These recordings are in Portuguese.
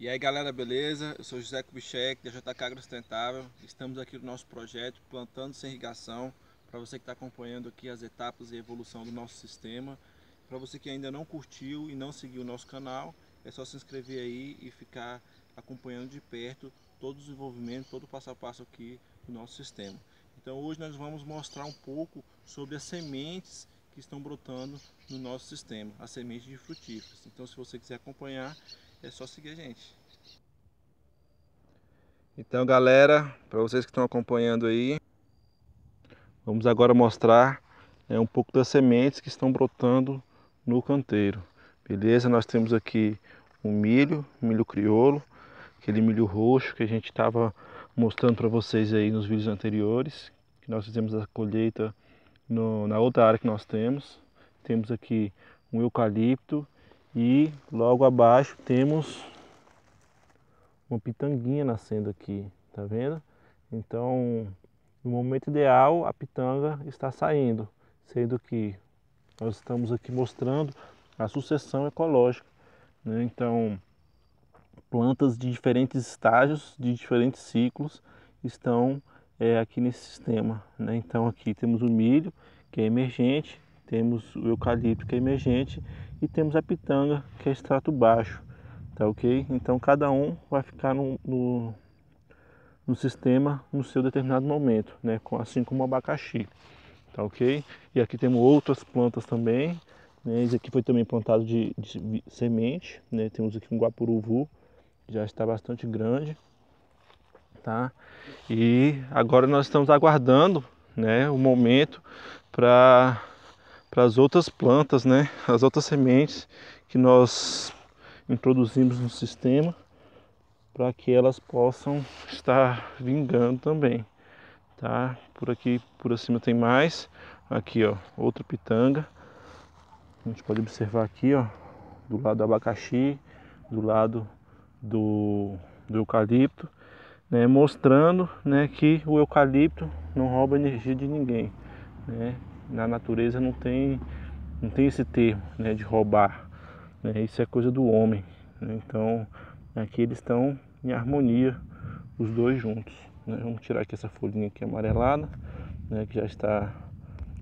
E aí galera, beleza? Eu sou José Kubitschek da JK Agro Sustentável. Estamos aqui no nosso projeto Plantando Sem Irrigação. Para você que está acompanhando aqui as etapas e evolução do nosso sistema. Para você que ainda não curtiu e não seguiu o nosso canal, é só se inscrever aí e ficar acompanhando de perto todo o desenvolvimento, todo o passo a passo aqui do nosso sistema. Então hoje nós vamos mostrar um pouco sobre as sementes que estão brotando no nosso sistema, as sementes de frutíferas. Então se você quiser acompanhar, é só seguir a gente. Então, galera, para vocês que estão acompanhando aí, vamos agora mostrar né, um pouco das sementes que estão brotando no canteiro. Beleza? Nós temos aqui o milho, milho criolo, aquele milho roxo que a gente estava mostrando para vocês aí nos vídeos anteriores, que nós fizemos a colheita no, na outra área que nós temos. Temos aqui um eucalipto e logo abaixo temos uma pitanguinha nascendo aqui, tá vendo? Então, no momento ideal, a pitanga está saindo, sendo que nós estamos aqui mostrando a sucessão ecológica. Né? Então, plantas de diferentes estágios, de diferentes ciclos, estão é, aqui nesse sistema. Né? Então, aqui temos o milho, que é emergente, temos o eucalipto que é emergente e temos a pitanga que é extrato baixo, tá ok? Então cada um vai ficar no, no, no sistema no seu determinado momento, né? Assim como o abacaxi, tá ok? E aqui temos outras plantas também, né? Esse aqui foi também plantado de, de semente, né? Temos aqui um guapuruvu, já está bastante grande, tá? E agora nós estamos aguardando, né? O momento para para as outras plantas, né? As outras sementes que nós introduzimos no sistema para que elas possam estar vingando também, tá? Por aqui, por cima tem mais. Aqui, ó, outra pitanga. A gente pode observar aqui, ó, do lado do abacaxi, do lado do, do eucalipto, né? Mostrando, né, que o eucalipto não rouba energia de ninguém, né? na natureza não tem, não tem esse termo né, de roubar. Né? Isso é coisa do homem. Né? Então aqui eles estão em harmonia, os dois juntos. Né? Vamos tirar aqui essa folhinha aqui amarelada, né, que já está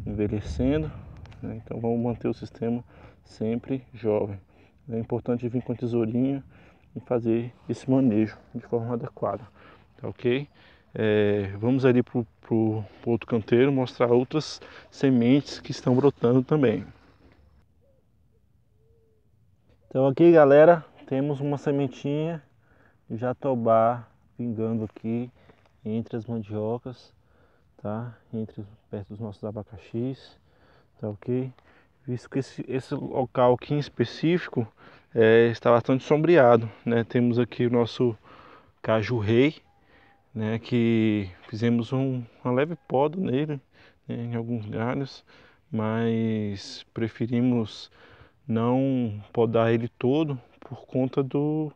envelhecendo. Né? Então vamos manter o sistema sempre jovem. É importante vir com tesourinha e fazer esse manejo de forma adequada, tá ok? É, vamos ali para o outro canteiro mostrar outras sementes que estão brotando também. Então aqui galera, temos uma sementinha de jatobá pingando aqui entre as mandiocas, tá? Entre, perto dos nossos abacaxis, tá ok? Visto que esse, esse local aqui em específico é, está bastante sombreado, né? Temos aqui o nosso caju rei, né, que fizemos um, uma leve poda nele, né, em alguns galhos, mas preferimos não podar ele todo por conta do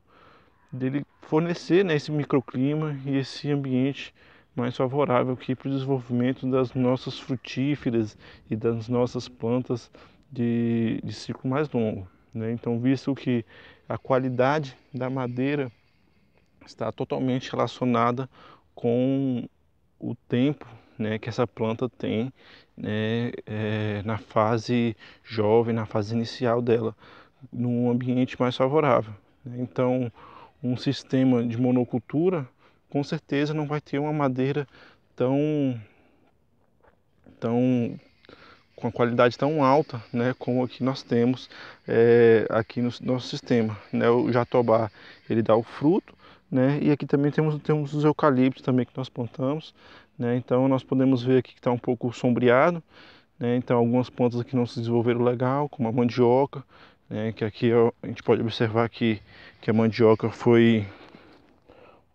dele fornecer né, esse microclima e esse ambiente mais favorável aqui para o desenvolvimento das nossas frutíferas e das nossas plantas de, de ciclo mais longo. Né? Então, visto que a qualidade da madeira está totalmente relacionada com o tempo né, que essa planta tem né, é, na fase jovem, na fase inicial dela, num ambiente mais favorável. Né. Então, um sistema de monocultura com certeza não vai ter uma madeira tão, tão com a qualidade tão alta né, como a que nós temos é, aqui no nosso sistema. Né? O jatobá ele dá o fruto né? E aqui também temos, temos os eucaliptos também que nós plantamos, né? Então nós podemos ver aqui que está um pouco sombreado, né? Então algumas plantas aqui não se desenvolveram legal, como a mandioca, né? Que aqui a gente pode observar que, que a mandioca foi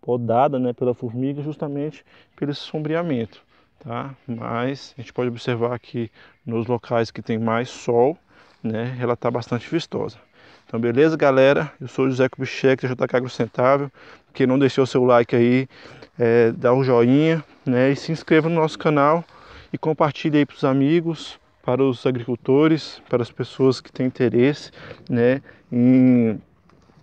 podada, né, Pela formiga justamente pelo sombreamento, tá? Mas a gente pode observar que nos locais que tem mais sol, né, Ela está bastante vistosa. Então, beleza, galera? Eu sou o José Kubitschek, da JK Agro que não deixou seu like aí, é, dá um joinha, né? E se inscreva no nosso canal e compartilhe aí para os amigos, para os agricultores, para as pessoas que têm interesse, né? Em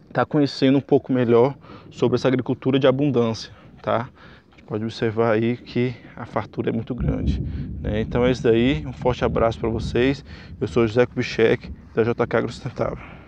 estar tá conhecendo um pouco melhor sobre essa agricultura de abundância, tá? A gente pode observar aí que a fartura é muito grande. Né? Então é isso daí. Um forte abraço para vocês. Eu sou José Kubitschek, da JK Agro Sustentável.